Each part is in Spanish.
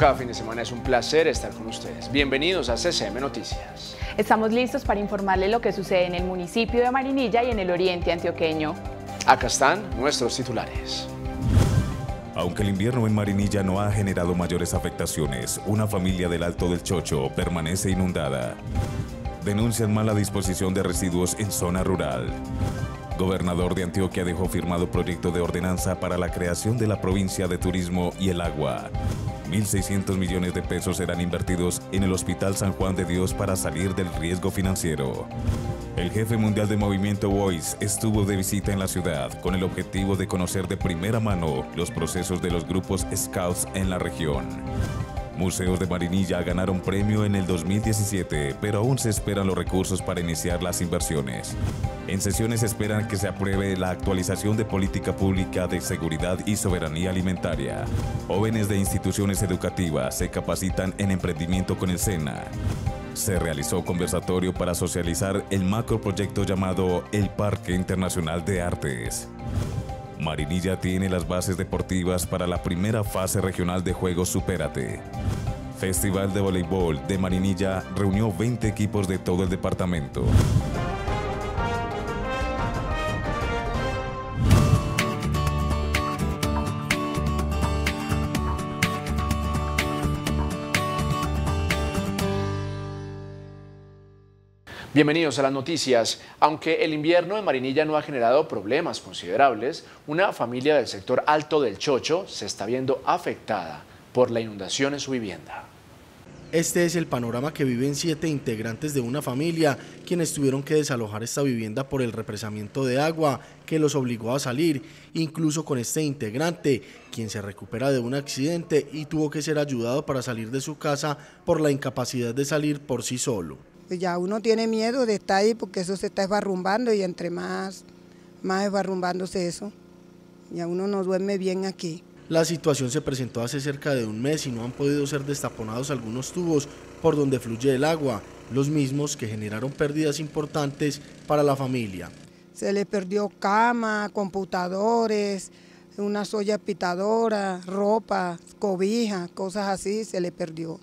cada fin de semana es un placer estar con ustedes. Bienvenidos a CCM Noticias. Estamos listos para informarle lo que sucede en el municipio de Marinilla y en el oriente antioqueño. Acá están nuestros titulares. Aunque el invierno en Marinilla no ha generado mayores afectaciones, una familia del Alto del Chocho permanece inundada. Denuncian mala disposición de residuos en zona rural. Gobernador de Antioquia dejó firmado proyecto de ordenanza para la creación de la provincia de turismo y el agua. 1.600 millones de pesos serán invertidos en el Hospital San Juan de Dios para salir del riesgo financiero. El jefe mundial de movimiento Voice estuvo de visita en la ciudad con el objetivo de conocer de primera mano los procesos de los grupos Scouts en la región. Museos de Marinilla ganaron premio en el 2017, pero aún se esperan los recursos para iniciar las inversiones. En sesiones esperan que se apruebe la actualización de política pública de seguridad y soberanía alimentaria. Jóvenes de instituciones educativas se capacitan en emprendimiento con el SENA. Se realizó conversatorio para socializar el macroproyecto llamado El Parque Internacional de Artes. Marinilla tiene las bases deportivas para la primera fase regional de Juegos Supérate. Festival de Voleibol de Marinilla reunió 20 equipos de todo el departamento. Bienvenidos a las noticias. Aunque el invierno en Marinilla no ha generado problemas considerables, una familia del sector alto del Chocho se está viendo afectada por la inundación en su vivienda. Este es el panorama que viven siete integrantes de una familia, quienes tuvieron que desalojar esta vivienda por el represamiento de agua que los obligó a salir, incluso con este integrante, quien se recupera de un accidente y tuvo que ser ayudado para salir de su casa por la incapacidad de salir por sí solo ya uno tiene miedo de estar ahí porque eso se está esbarrumbando y entre más, más esbarrumbándose eso, ya uno no duerme bien aquí. La situación se presentó hace cerca de un mes y no han podido ser destaponados algunos tubos por donde fluye el agua, los mismos que generaron pérdidas importantes para la familia. Se le perdió cama, computadores, una soya pitadora, ropa, cobija, cosas así, se le perdió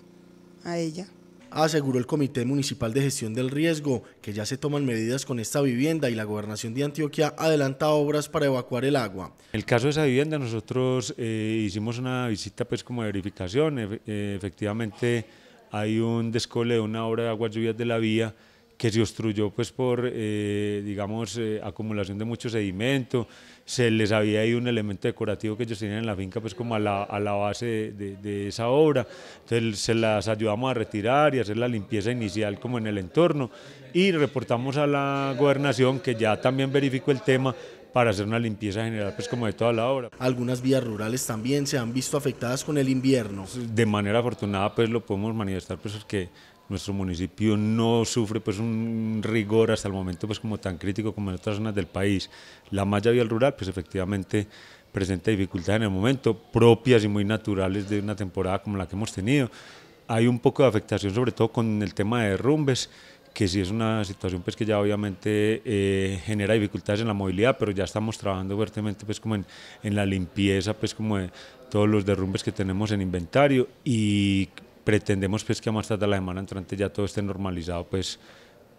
a ella aseguró el Comité Municipal de Gestión del Riesgo, que ya se toman medidas con esta vivienda y la Gobernación de Antioquia adelanta obras para evacuar el agua. En el caso de esa vivienda nosotros eh, hicimos una visita pues como verificación, eh, efectivamente hay un descole de una obra de aguas lluvias de la vía que se obstruyó pues por, eh, digamos, eh, acumulación de mucho sedimento, se les había ido un elemento decorativo que ellos tenían en la finca pues como a la, a la base de, esa obra, entonces se las ayudamos a retirar y hacer la limpieza inicial como en el entorno y reportamos a la gobernación que ya también verificó el tema para hacer una limpieza general pues como de toda la obra. Algunas vías rurales también se han visto afectadas con el invierno. De manera afortunada pues lo podemos manifestar pues que nuestro municipio no sufre pues un rigor hasta el momento pues como tan crítico como en otras zonas del país. La malla vial rural pues efectivamente presenta dificultades en el momento propias y muy naturales de una temporada como la que hemos tenido. Hay un poco de afectación sobre todo con el tema de derrumbes que sí es una situación pues que ya obviamente eh, genera dificultades en la movilidad, pero ya estamos trabajando fuertemente pues como en, en la limpieza pues como de todos los derrumbes que tenemos en inventario y pretendemos pues que a más tarde la semana entrante ya todo esté normalizado, pues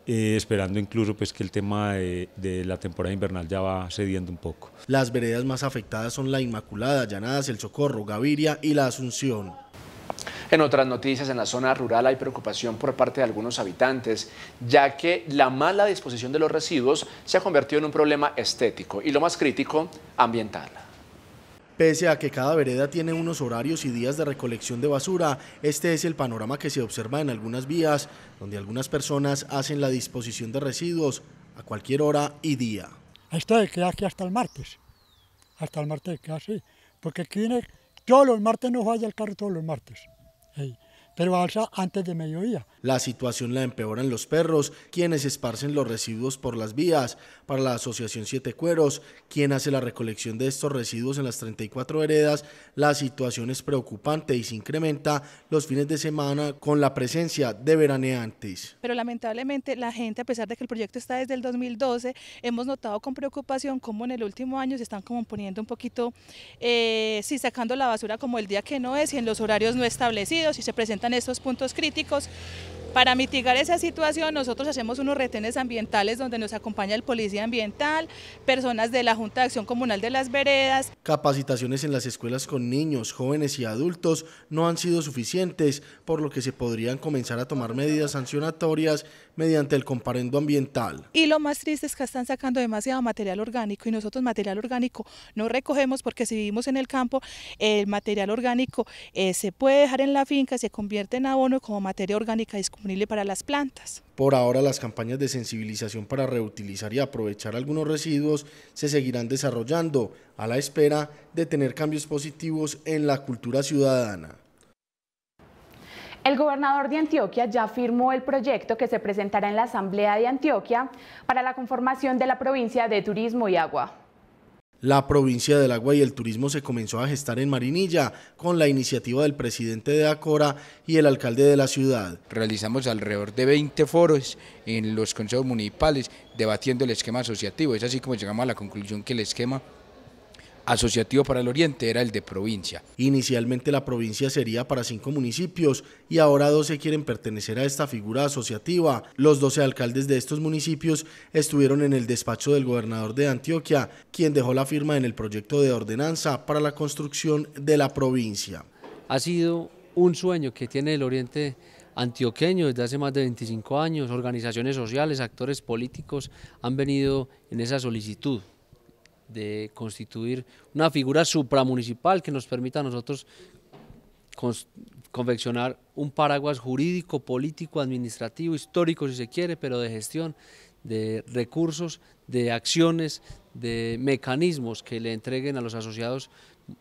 eh, esperando incluso pues que el tema de, de, la temporada invernal ya va cediendo un poco. Las veredas más afectadas son la Inmaculada, Llanadas, El Socorro, Gaviria y la Asunción. En otras noticias, en la zona rural hay preocupación por parte de algunos habitantes, ya que la mala disposición de los residuos se ha convertido en un problema estético y lo más crítico, ambiental. Pese a que cada vereda tiene unos horarios y días de recolección de basura, este es el panorama que se observa en algunas vías, donde algunas personas hacen la disposición de residuos a cualquier hora y día. Esto de que aquí hasta el martes, hasta el martes casi, porque aquí todos los martes no vaya el carro todos los martes pero alza antes de mediodía. La situación la empeoran los perros, quienes esparcen los residuos por las vías. Para la Asociación Siete Cueros, quien hace la recolección de estos residuos en las 34 heredas, la situación es preocupante y se incrementa los fines de semana con la presencia de veraneantes. Pero lamentablemente la gente, a pesar de que el proyecto está desde el 2012, hemos notado con preocupación cómo en el último año se están como poniendo un poquito, eh, sí, sacando la basura como el día que no es y en los horarios no establecidos y se presentan en estos puntos críticos. Para mitigar esa situación nosotros hacemos unos retenes ambientales donde nos acompaña el policía ambiental, personas de la Junta de Acción Comunal de las Veredas. Capacitaciones en las escuelas con niños, jóvenes y adultos no han sido suficientes, por lo que se podrían comenzar a tomar medidas sancionatorias mediante el comparendo ambiental. Y lo más triste es que están sacando demasiado material orgánico y nosotros material orgánico no recogemos porque si vivimos en el campo, el material orgánico eh, se puede dejar en la finca, se convierte en abono como materia orgánica disponible para las plantas. Por ahora las campañas de sensibilización para reutilizar y aprovechar algunos residuos se seguirán desarrollando a la espera de tener cambios positivos en la cultura ciudadana. El gobernador de Antioquia ya firmó el proyecto que se presentará en la Asamblea de Antioquia para la conformación de la provincia de Turismo y Agua. La provincia del agua y el turismo se comenzó a gestar en Marinilla con la iniciativa del presidente de Acora y el alcalde de la ciudad. Realizamos alrededor de 20 foros en los consejos municipales debatiendo el esquema asociativo. Es así como llegamos a la conclusión que el esquema asociativo para el oriente era el de provincia. Inicialmente la provincia sería para cinco municipios y ahora 12 quieren pertenecer a esta figura asociativa. Los 12 alcaldes de estos municipios estuvieron en el despacho del gobernador de Antioquia, quien dejó la firma en el proyecto de ordenanza para la construcción de la provincia. Ha sido un sueño que tiene el oriente antioqueño desde hace más de 25 años, organizaciones sociales, actores políticos han venido en esa solicitud de constituir una figura supramunicipal que nos permita a nosotros confeccionar un paraguas jurídico, político, administrativo, histórico si se quiere, pero de gestión de recursos, de acciones, de mecanismos que le entreguen a los asociados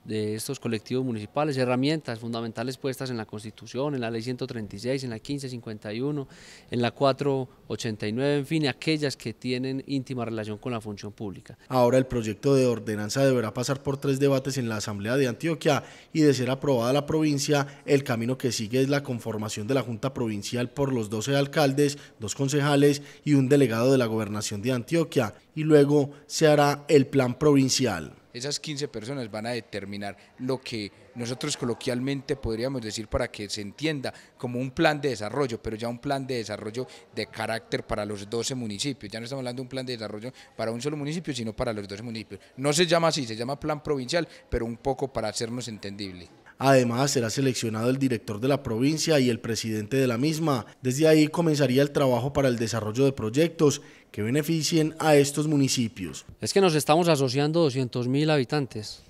de estos colectivos municipales, herramientas fundamentales puestas en la Constitución, en la Ley 136, en la 1551, en la 489, en fin, aquellas que tienen íntima relación con la función pública. Ahora el proyecto de ordenanza deberá pasar por tres debates en la Asamblea de Antioquia y de ser aprobada la provincia, el camino que sigue es la conformación de la Junta Provincial por los 12 alcaldes, dos concejales y un delegado de la Gobernación de Antioquia y luego se hará el plan provincial. Esas 15 personas van a determinar lo que nosotros coloquialmente podríamos decir para que se entienda como un plan de desarrollo, pero ya un plan de desarrollo de carácter para los 12 municipios. Ya no estamos hablando de un plan de desarrollo para un solo municipio, sino para los 12 municipios. No se llama así, se llama plan provincial, pero un poco para hacernos entendible. Además, será seleccionado el director de la provincia y el presidente de la misma. Desde ahí comenzaría el trabajo para el desarrollo de proyectos que beneficien a estos municipios. Es que nos estamos asociando 200.000 habitantes.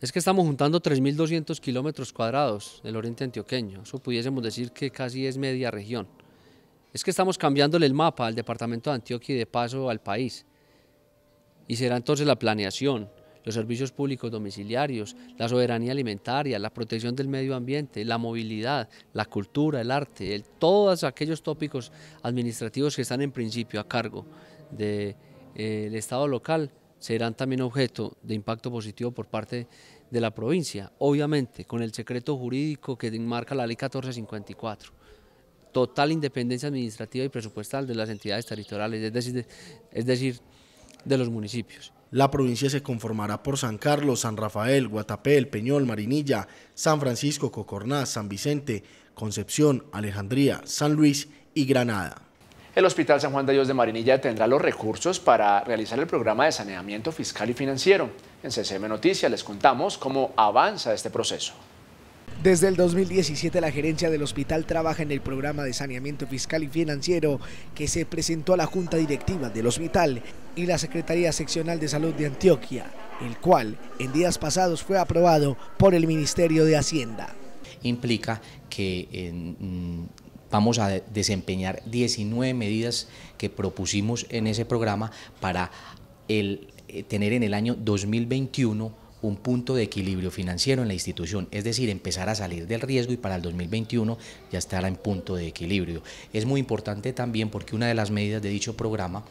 Es que estamos juntando 3.200 kilómetros cuadrados del oriente antioqueño. Eso pudiésemos decir que casi es media región. Es que estamos cambiándole el mapa al departamento de Antioquia y de paso al país. Y será entonces la planeación, los servicios públicos domiciliarios, la soberanía alimentaria, la protección del medio ambiente, la movilidad, la cultura, el arte, todos aquellos tópicos administrativos que están en principio a cargo del eh, Estado local serán también objeto de impacto positivo por parte de la provincia, obviamente con el secreto jurídico que enmarca la ley 1454 total independencia administrativa y presupuestal de las entidades territoriales, es decir, de los municipios. La provincia se conformará por San Carlos, San Rafael, Guatapé, Peñol, Marinilla, San Francisco, Cocorná, San Vicente, Concepción, Alejandría, San Luis y Granada. El Hospital San Juan de Dios de Marinilla tendrá los recursos para realizar el programa de saneamiento fiscal y financiero. En CCM Noticias les contamos cómo avanza este proceso. Desde el 2017 la gerencia del hospital trabaja en el programa de saneamiento fiscal y financiero que se presentó a la junta directiva del hospital y la Secretaría Seccional de Salud de Antioquia, el cual en días pasados fue aprobado por el Ministerio de Hacienda. Implica que eh, mm, vamos a desempeñar 19 medidas que propusimos en ese programa para el, eh, tener en el año 2021 un punto de equilibrio financiero en la institución, es decir, empezar a salir del riesgo y para el 2021 ya estará en punto de equilibrio. Es muy importante también porque una de las medidas de dicho programa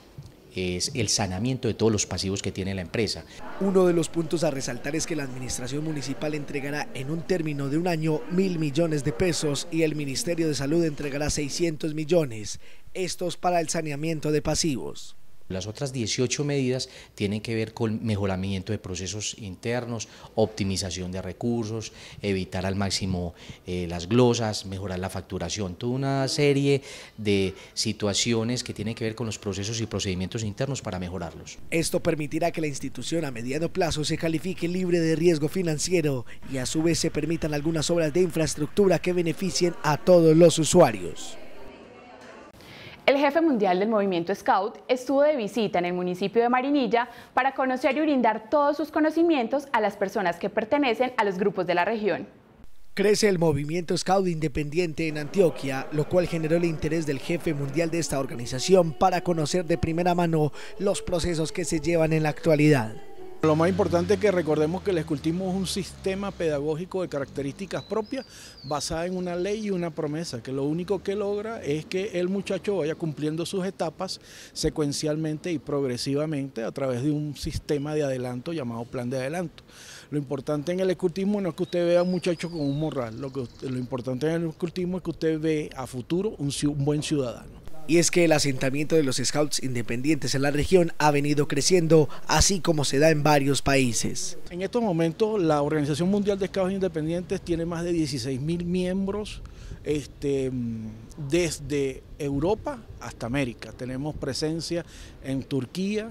es el sanamiento de todos los pasivos que tiene la empresa. Uno de los puntos a resaltar es que la administración municipal entregará en un término de un año mil millones de pesos y el Ministerio de Salud entregará 600 millones, estos para el saneamiento de pasivos. Las otras 18 medidas tienen que ver con mejoramiento de procesos internos, optimización de recursos, evitar al máximo eh, las glosas, mejorar la facturación, toda una serie de situaciones que tienen que ver con los procesos y procedimientos internos para mejorarlos. Esto permitirá que la institución a mediano plazo se califique libre de riesgo financiero y a su vez se permitan algunas obras de infraestructura que beneficien a todos los usuarios. El jefe mundial del movimiento Scout estuvo de visita en el municipio de Marinilla para conocer y brindar todos sus conocimientos a las personas que pertenecen a los grupos de la región. Crece el movimiento Scout independiente en Antioquia, lo cual generó el interés del jefe mundial de esta organización para conocer de primera mano los procesos que se llevan en la actualidad. Lo más importante es que recordemos que el escultismo es un sistema pedagógico de características propias basada en una ley y una promesa, que lo único que logra es que el muchacho vaya cumpliendo sus etapas secuencialmente y progresivamente a través de un sistema de adelanto llamado plan de adelanto. Lo importante en el escultismo no es que usted vea a un muchacho con un morral, lo, lo importante en el escultismo es que usted ve a futuro un buen ciudadano y es que el asentamiento de los scouts independientes en la región ha venido creciendo, así como se da en varios países. En estos momentos, la Organización Mundial de Scouts Independientes tiene más de 16.000 miembros este, desde Europa hasta América. Tenemos presencia en Turquía,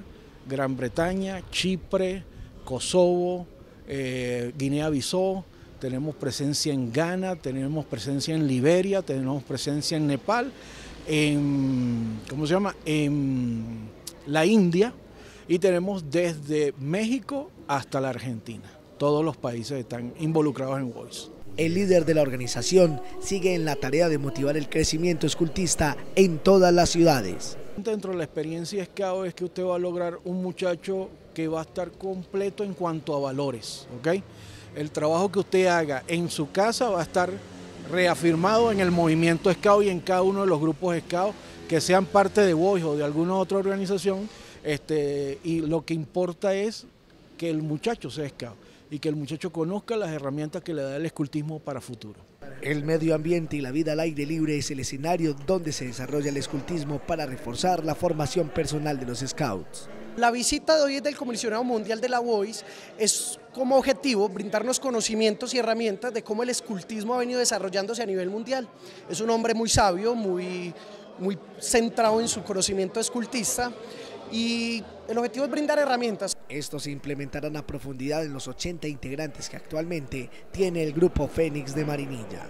Gran Bretaña, Chipre, Kosovo, eh, Guinea-Bissau, tenemos presencia en Ghana, tenemos presencia en Liberia, tenemos presencia en Nepal en, ¿cómo se llama? En la India y tenemos desde México hasta la Argentina. Todos los países están involucrados en Voice. El líder de la organización sigue en la tarea de motivar el crecimiento escultista en todas las ciudades. Dentro de la experiencia es que que usted va a lograr un muchacho que va a estar completo en cuanto a valores, El trabajo que usted haga en su casa va a estar reafirmado en el movimiento Scout y en cada uno de los grupos Scout que sean parte de Voice o de alguna otra organización. Este, y lo que importa es que el muchacho sea Scout y que el muchacho conozca las herramientas que le da el escultismo para futuro. El medio ambiente y la vida al aire libre es el escenario donde se desarrolla el escultismo para reforzar la formación personal de los Scouts. La visita de hoy del Comisionado Mundial de la Voice es como objetivo brindarnos conocimientos y herramientas de cómo el escultismo ha venido desarrollándose a nivel mundial. Es un hombre muy sabio, muy, muy centrado en su conocimiento escultista y el objetivo es brindar herramientas. Estos se implementarán a profundidad en los 80 integrantes que actualmente tiene el grupo Fénix de Marinilla.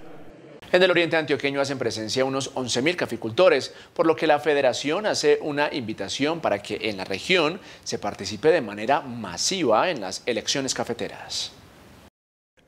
En el oriente antioqueño hacen presencia unos 11.000 caficultores, por lo que la federación hace una invitación para que en la región se participe de manera masiva en las elecciones cafeteras.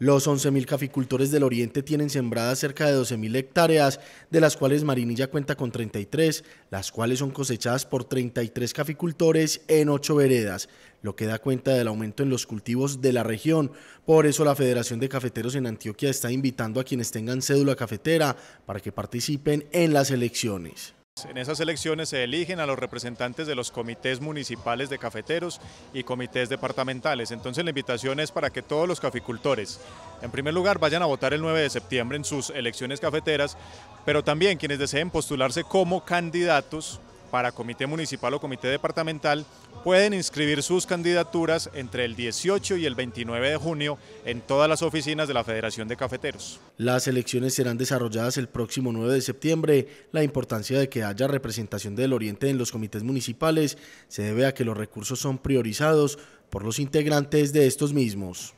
Los 11.000 caficultores del Oriente tienen sembradas cerca de 12.000 hectáreas, de las cuales Marinilla cuenta con 33, las cuales son cosechadas por 33 caficultores en 8 veredas, lo que da cuenta del aumento en los cultivos de la región. Por eso la Federación de Cafeteros en Antioquia está invitando a quienes tengan cédula cafetera para que participen en las elecciones. En esas elecciones se eligen a los representantes de los comités municipales de cafeteros y comités departamentales. Entonces la invitación es para que todos los caficultores, en primer lugar, vayan a votar el 9 de septiembre en sus elecciones cafeteras, pero también quienes deseen postularse como candidatos para comité municipal o comité departamental pueden inscribir sus candidaturas entre el 18 y el 29 de junio en todas las oficinas de la Federación de Cafeteros. Las elecciones serán desarrolladas el próximo 9 de septiembre. La importancia de que haya representación del Oriente en los comités municipales se debe a que los recursos son priorizados por los integrantes de estos mismos.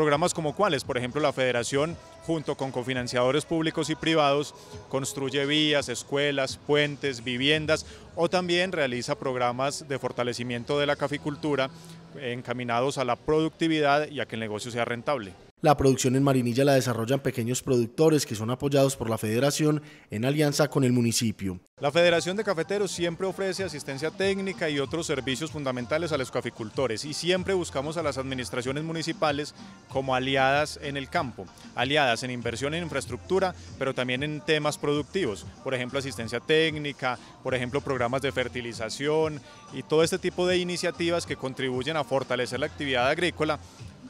Programas como cuáles, por ejemplo, la Federación junto con cofinanciadores públicos y privados, construye vías, escuelas, puentes, viviendas o también realiza programas de fortalecimiento de la caficultura encaminados a la productividad y a que el negocio sea rentable. La producción en Marinilla la desarrollan pequeños productores que son apoyados por la federación en alianza con el municipio. La Federación de Cafeteros siempre ofrece asistencia técnica y otros servicios fundamentales a los caficultores y siempre buscamos a las administraciones municipales como aliadas en el campo, aliadas en inversión en infraestructura, pero también en temas productivos, por ejemplo asistencia técnica, por ejemplo programas de fertilización y todo este tipo de iniciativas que contribuyen a fortalecer la actividad agrícola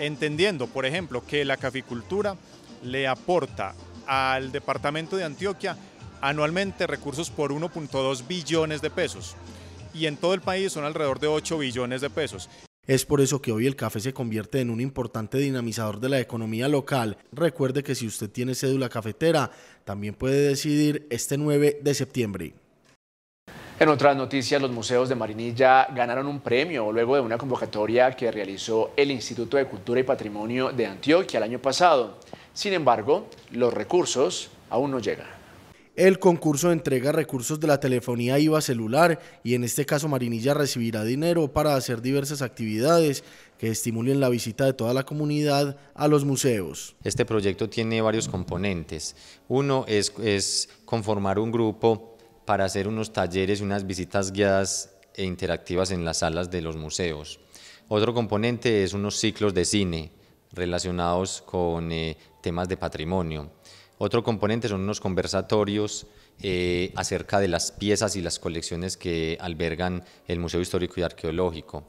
entendiendo, por ejemplo, que la caficultura le aporta al departamento de Antioquia anualmente recursos por 1.2 billones de pesos y en todo el país son alrededor de 8 billones de pesos. Es por eso que hoy el café se convierte en un importante dinamizador de la economía local. Recuerde que si usted tiene cédula cafetera, también puede decidir este 9 de septiembre. En otras noticias, los museos de Marinilla ganaron un premio luego de una convocatoria que realizó el Instituto de Cultura y Patrimonio de Antioquia el año pasado. Sin embargo, los recursos aún no llegan. El concurso entrega recursos de la telefonía IVA celular y en este caso Marinilla recibirá dinero para hacer diversas actividades que estimulen la visita de toda la comunidad a los museos. Este proyecto tiene varios componentes. Uno es, es conformar un grupo para hacer unos talleres y unas visitas guiadas e interactivas en las salas de los museos. Otro componente es unos ciclos de cine relacionados con eh, temas de patrimonio. Otro componente son unos conversatorios eh, acerca de las piezas y las colecciones que albergan el Museo Histórico y Arqueológico.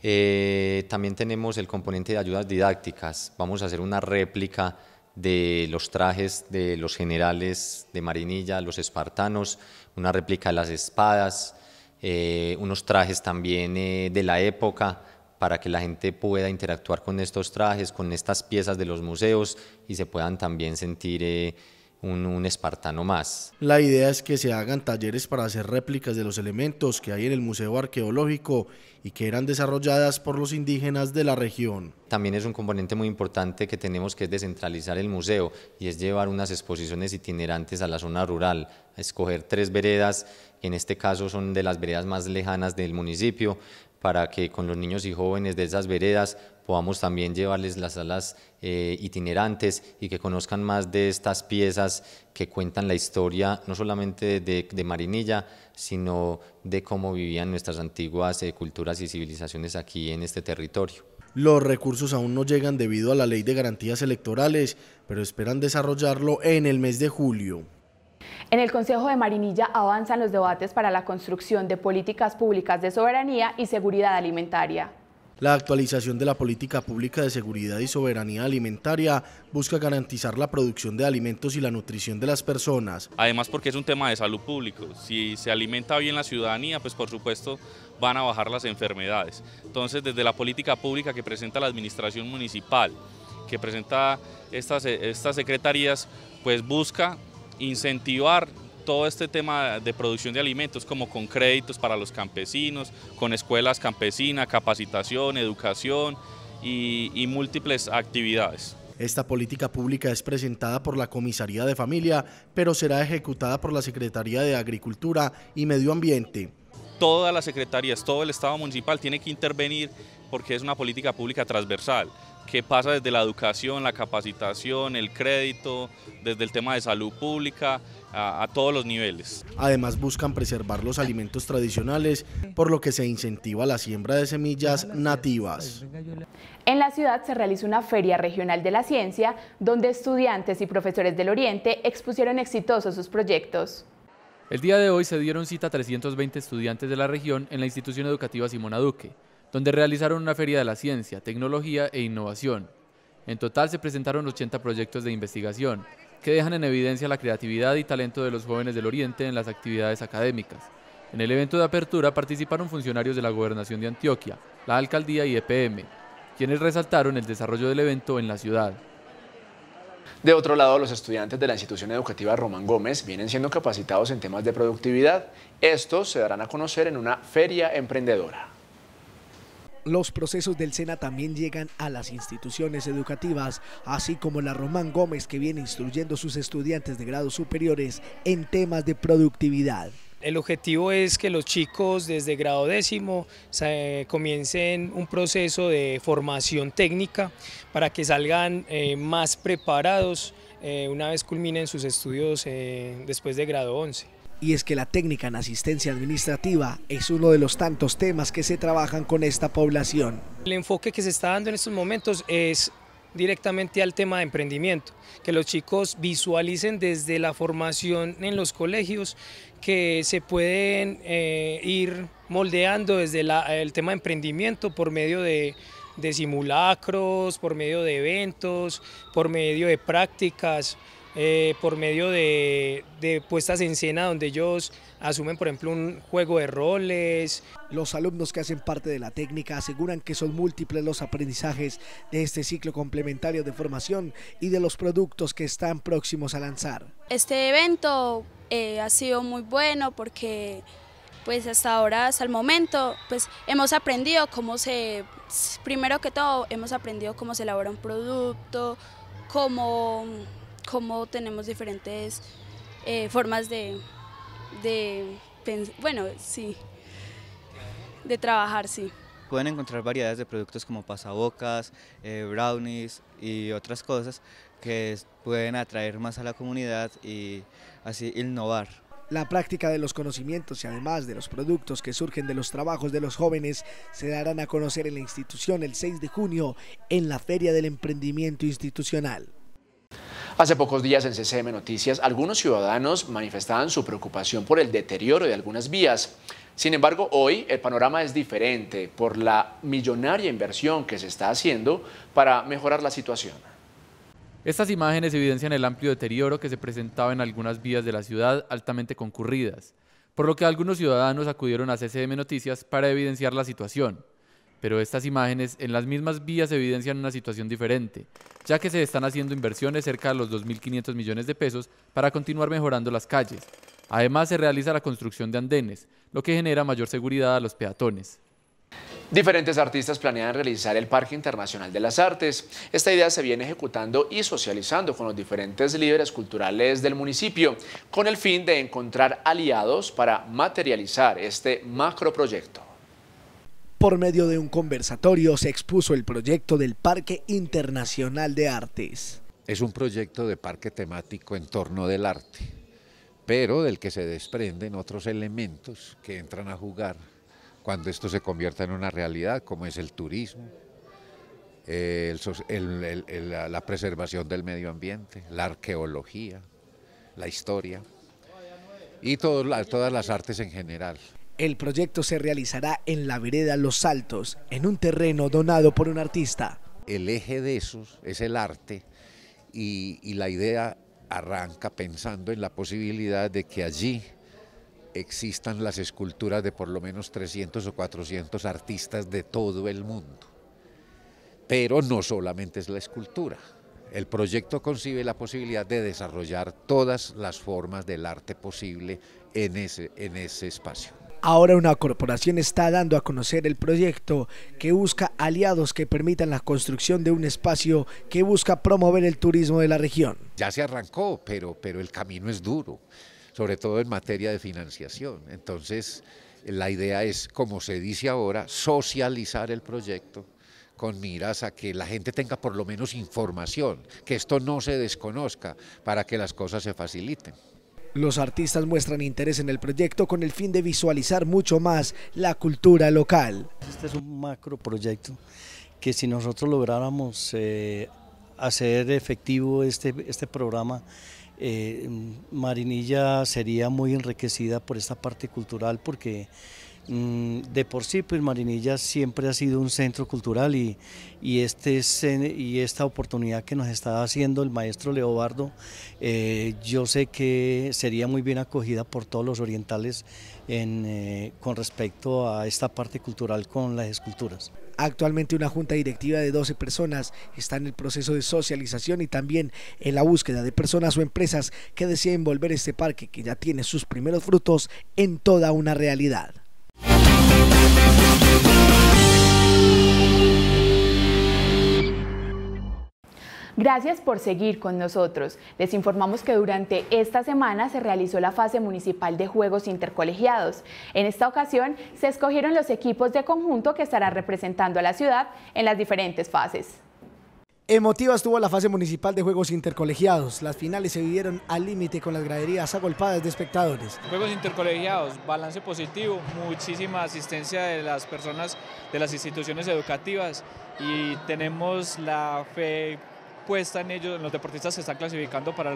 Eh, también tenemos el componente de ayudas didácticas. Vamos a hacer una réplica de los trajes de los generales de Marinilla, los espartanos, una réplica de las espadas, eh, unos trajes también eh, de la época para que la gente pueda interactuar con estos trajes, con estas piezas de los museos y se puedan también sentir... Eh, un, espartano más. La idea es que se hagan talleres para hacer réplicas de los elementos que hay en el Museo Arqueológico y que eran desarrolladas por los indígenas de la región. También es un componente muy importante que tenemos que es descentralizar el museo y es llevar unas exposiciones itinerantes a la zona rural, escoger tres veredas, en este caso son de las veredas más lejanas del municipio, para que con los niños y jóvenes de esas veredas podamos también llevarles las salas eh, itinerantes y que conozcan más de estas piezas que cuentan la historia no solamente de, Marinilla, sino de cómo vivían nuestras antiguas eh, culturas y civilizaciones aquí en este territorio. Los recursos aún no llegan debido a la ley de garantías electorales, pero esperan desarrollarlo en el mes de julio. En el Consejo de Marinilla avanzan los debates para la construcción de políticas públicas de soberanía y seguridad alimentaria. La actualización de la política pública de seguridad y soberanía alimentaria busca garantizar la producción de alimentos y la nutrición de las personas. Además porque es un tema de salud pública. Si se alimenta bien la ciudadanía, pues por supuesto van a bajar las enfermedades. Entonces desde la política pública que presenta la administración municipal, que presenta estas, eh, estas secretarías, pues busca incentivar todo este tema de producción de alimentos, como con créditos para los campesinos, con escuelas campesinas, capacitación, educación y, múltiples actividades. Esta política pública es presentada por la Comisaría de Familia, pero será ejecutada por la Secretaría de Agricultura y Medio Ambiente. Todas las secretarías, todo el Estado municipal tiene que intervenir porque es una política pública transversal que pasa desde la educación, la capacitación, el crédito, desde el tema de salud pública, a, todos los niveles. Además buscan preservar los alimentos tradicionales, por lo que se incentiva la siembra de semillas nativas. En la ciudad se realizó una feria regional de la ciencia, donde estudiantes y profesores del Oriente expusieron exitosos sus proyectos. El día de hoy se dieron cita a 320 estudiantes de la región en la institución educativa Simona Duque, donde realizaron una feria de la ciencia, tecnología e innovación. En total se presentaron 80 proyectos de investigación, que dejan en evidencia la creatividad y talento de los jóvenes del Oriente en las actividades académicas. En el evento de apertura participaron funcionarios de la Gobernación de Antioquia, la Alcaldía y EPM, quienes resaltaron el desarrollo del evento en la ciudad. De otro lado, los estudiantes de la institución educativa Román Gómez vienen siendo capacitados en temas de productividad. Estos se darán a conocer en una feria emprendedora. Los procesos del SENA también llegan a las instituciones educativas, así como la Román Gómez que viene instruyendo a sus estudiantes de grados superiores en temas de productividad. El objetivo es que los chicos desde grado décimo comiencen un proceso de formación técnica para que salgan eh, más preparados eh, una vez culminen sus estudios eh, después de grado 11 y es que la técnica en asistencia administrativa es uno de los tantos temas que se trabajan con esta población. El enfoque que se está dando en estos momentos es directamente al tema de emprendimiento, que los chicos visualicen desde la formación en los colegios que se pueden eh, ir moldeando desde el tema de emprendimiento por medio de simulacros, por medio de eventos, por medio de prácticas. Eh, por medio de, puestas en escena donde ellos asumen, por ejemplo, un juego de roles. Los alumnos que hacen parte de la técnica aseguran que son múltiples los aprendizajes de este ciclo complementario de formación y de los productos que están próximos a lanzar. Este evento eh, ha sido muy bueno porque pues hasta ahora, hasta el momento, pues hemos aprendido cómo se, primero que todo, hemos aprendido cómo se elabora un producto, cómo cómo tenemos diferentes eh, formas de, de, bueno, sí, de trabajar, sí. Pueden encontrar variedades de productos como pasabocas, eh, brownies y otras cosas que pueden atraer más a la comunidad y así innovar. La práctica de los conocimientos y además de los productos que surgen de los trabajos de los jóvenes se darán a conocer en la institución el 6 de junio en la Feria del Emprendimiento Institucional. Hace pocos días en CCM Noticias, algunos ciudadanos manifestaban su preocupación por el deterioro de algunas vías. Sin embargo, hoy el panorama es diferente por la millonaria inversión que se está haciendo para mejorar la situación. Estas imágenes evidencian el amplio deterioro que se presentaba en algunas vías de la ciudad altamente concurridas, por lo que algunos ciudadanos acudieron a CCM Noticias para evidenciar la situación pero estas imágenes en las mismas vías evidencian una situación diferente, ya que se están haciendo inversiones cerca de los 2.500 millones de pesos para continuar mejorando las calles. Además, se realiza la construcción de andenes, lo que genera mayor seguridad a los peatones. Diferentes artistas planean realizar el Parque Internacional de las Artes. Esta idea se viene ejecutando y socializando con los diferentes líderes culturales del municipio, con el fin de encontrar aliados para materializar este macroproyecto. Por medio de un conversatorio se expuso el proyecto del Parque Internacional de Artes. Es un proyecto de parque temático en torno del arte, pero del que se desprenden otros elementos que entran a jugar cuando esto se convierta en una realidad, como es el turismo, eh, la preservación del medio ambiente, la arqueología, la historia y todas las artes en general. El proyecto se realizará en la vereda Los Altos, en un terreno donado por un artista. El eje de esos es el arte y, la idea arranca pensando en la posibilidad de que allí existan las esculturas de por lo menos 300 o 400 artistas de todo el mundo. Pero no solamente es la escultura. El proyecto concibe la posibilidad de desarrollar todas las formas del arte posible en ese, en ese espacio. Ahora una corporación está dando a conocer el proyecto que busca aliados que permitan la construcción de un espacio que busca promover el turismo de la región. Ya se arrancó, pero, pero el camino es duro, sobre todo en materia de financiación. Entonces, la idea es, como se dice ahora, socializar el proyecto con miras a que la gente tenga por lo menos información, que esto no se desconozca para que las cosas se faciliten. Los artistas muestran interés en el proyecto con el fin de visualizar mucho más la cultura local. Este es un macro proyecto que si nosotros lográramos eh, hacer efectivo este, este programa, eh, Marinilla sería muy enriquecida por esta parte cultural porque Mm, de por sí, pues Marinilla siempre ha sido un centro cultural y, este esta oportunidad que nos está haciendo el maestro Leobardo, eh, yo sé que sería muy bien acogida por todos los orientales eh, con respecto a esta parte cultural con las esculturas. Actualmente una junta directiva de 12 personas está en el proceso de socialización y también en la búsqueda de personas o empresas que deseen volver este parque que ya tiene sus primeros frutos en toda una realidad. Gracias por seguir con nosotros. Les informamos que durante esta semana se realizó la fase municipal de Juegos Intercolegiados. En esta ocasión se escogieron los equipos de conjunto que estará representando a la ciudad en las diferentes fases. Emotiva estuvo la fase municipal de Juegos Intercolegiados. Las finales se vivieron al límite con las graderías agolpadas de espectadores. Juegos Intercolegiados, balance positivo, muchísima asistencia de las personas de las instituciones educativas y tenemos la fe en ellos, los deportistas se están clasificando para,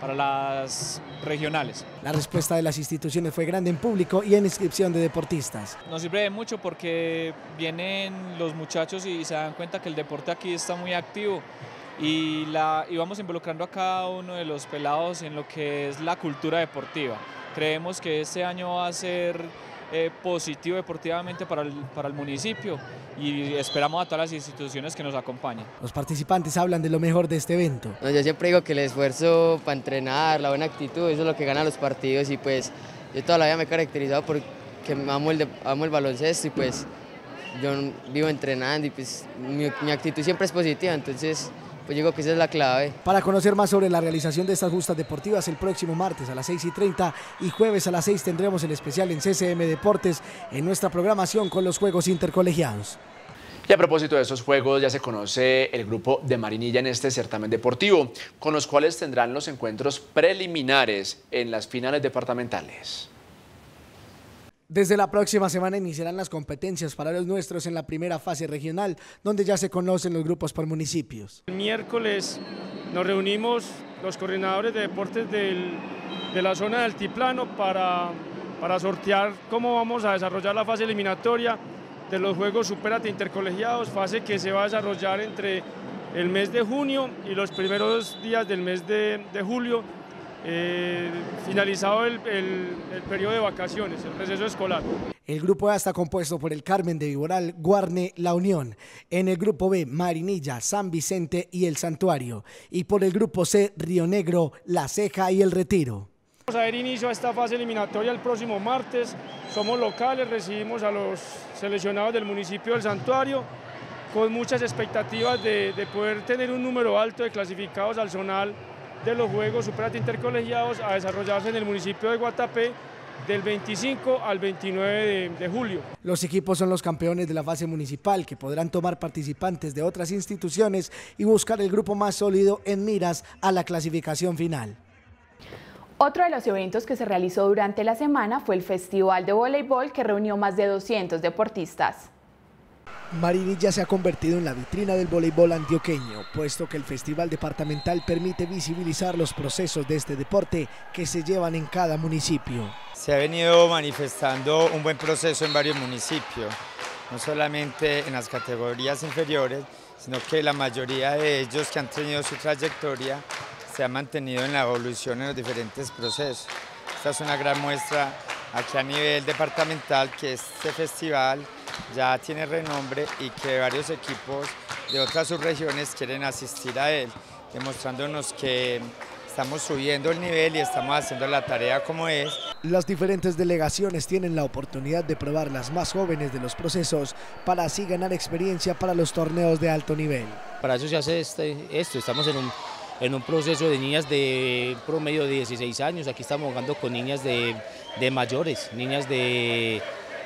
para las regionales. La respuesta de las instituciones fue grande en público y en inscripción de deportistas. Nos sirve mucho porque vienen los muchachos y se dan cuenta que el deporte aquí está muy activo y, la, y vamos involucrando a cada uno de los pelados en lo que es la cultura deportiva. Creemos que este año va a ser eh, positivo deportivamente para el, municipio y esperamos a todas las instituciones que nos acompañen. Los participantes hablan de lo mejor de este evento. yo siempre digo que el esfuerzo para entrenar, la buena actitud, eso es lo que gana los partidos y pues yo toda la vida me he caracterizado porque amo el, amo el baloncesto y pues yo vivo entrenando y pues mi, mi actitud siempre es positiva, entonces pues digo que esa es la clave. Para conocer más sobre la realización de estas justas deportivas, el próximo martes a las 6 y 30 y jueves a las 6 tendremos el especial en CCM Deportes en nuestra programación con los Juegos Intercolegiados. Y a propósito de esos juegos, ya se conoce el grupo de Marinilla en este certamen deportivo, con los cuales tendrán los encuentros preliminares en las finales departamentales. Desde la próxima semana iniciarán las competencias para los nuestros en la primera fase regional, donde ya se conocen los grupos por municipios. El miércoles nos reunimos los coordinadores de deportes de la zona del altiplano para, sortear cómo vamos a desarrollar la fase eliminatoria de los Juegos Superate Intercolegiados, fase que se va a desarrollar entre el mes de junio y los primeros días del mes de julio, eh, finalizado el, periodo de vacaciones, el receso escolar. El grupo A está compuesto por el Carmen de Viboral, Guarne, La Unión. En el grupo B, Marinilla, San Vicente y El Santuario. Y por el grupo C, Río Negro, La Ceja y El Retiro. Vamos a dar inicio a esta fase eliminatoria el próximo martes. Somos locales, recibimos a los seleccionados del municipio del Santuario con muchas expectativas de, de poder tener un número alto de clasificados al zonal de los Juegos Superate Intercolegiados a desarrollarse en el municipio de Guatapé del 25 al 29 de, julio. Los equipos son los campeones de la fase municipal que podrán tomar participantes de otras instituciones y buscar el grupo más sólido en miras a la clasificación final. Otro de los eventos que se realizó durante la semana fue el Festival de Voleibol que reunió más de 200 deportistas. Marinilla se ha convertido en la vitrina del voleibol antioqueño, puesto que el Festival Departamental permite visibilizar los procesos de este deporte que se llevan en cada municipio. Se ha venido manifestando un buen proceso en varios municipios, no solamente en las categorías inferiores, sino que la mayoría de ellos que han tenido su trayectoria se ha mantenido en la evolución en los diferentes procesos. Esta es una gran muestra aquí a nivel departamental que este festival ya tiene renombre y que varios equipos de otras subregiones quieren asistir a él, demostrándonos que estamos subiendo el nivel y estamos haciendo la tarea como es. Las diferentes delegaciones tienen la oportunidad de probar las más jóvenes de los procesos para así ganar experiencia para los torneos de alto nivel. Para eso se hace este, esto, estamos en un, proceso de niñas de promedio de 16 años, aquí estamos jugando con niñas de, de mayores, niñas de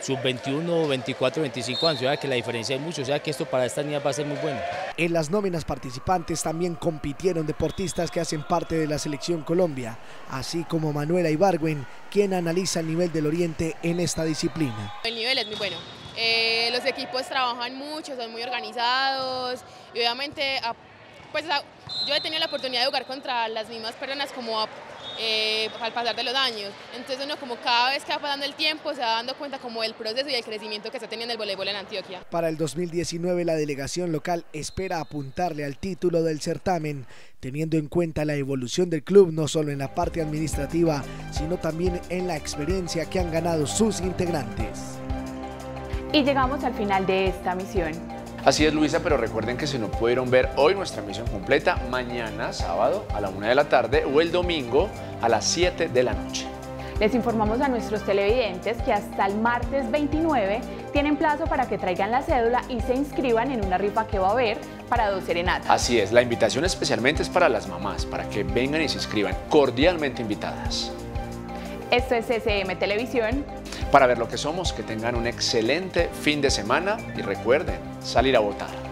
sub 21, 24, 25 años, o sea que la diferencia es mucho, o sea que esto para esta niña va a ser muy bueno. En las nóminas participantes también compitieron deportistas que hacen parte de la selección Colombia, así como Manuela Ibargüen, quien analiza el nivel del Oriente en esta disciplina. El nivel es muy bueno. Eh, los equipos trabajan mucho, son muy organizados y obviamente, ah, pues ah, yo he tenido la oportunidad de jugar contra las mismas personas como eh, pues, al pasar de los años. Entonces uno como cada vez que va pasando el tiempo se va dando cuenta como el proceso y el crecimiento que está teniendo el voleibol en Antioquia. Para el 2019 la delegación local espera apuntarle al título del certamen, teniendo en cuenta la evolución del club no solo en la parte administrativa, sino también en la experiencia que han ganado sus integrantes. Y llegamos al final de esta misión. Así es, Luisa, pero recuerden que si no pudieron ver hoy nuestra emisión completa, mañana, sábado, a la 1 de la tarde o el domingo a las 7 de la noche. Les informamos a nuestros televidentes que hasta el martes 29 tienen plazo para que traigan la cédula y se inscriban en una rifa que va a haber para dos serenatas. Así es, la invitación especialmente es para las mamás, para que vengan y se inscriban. Cordialmente invitadas. Esto es SM Televisión. Para ver lo que somos, que tengan un excelente fin de semana y recuerden salir a votar.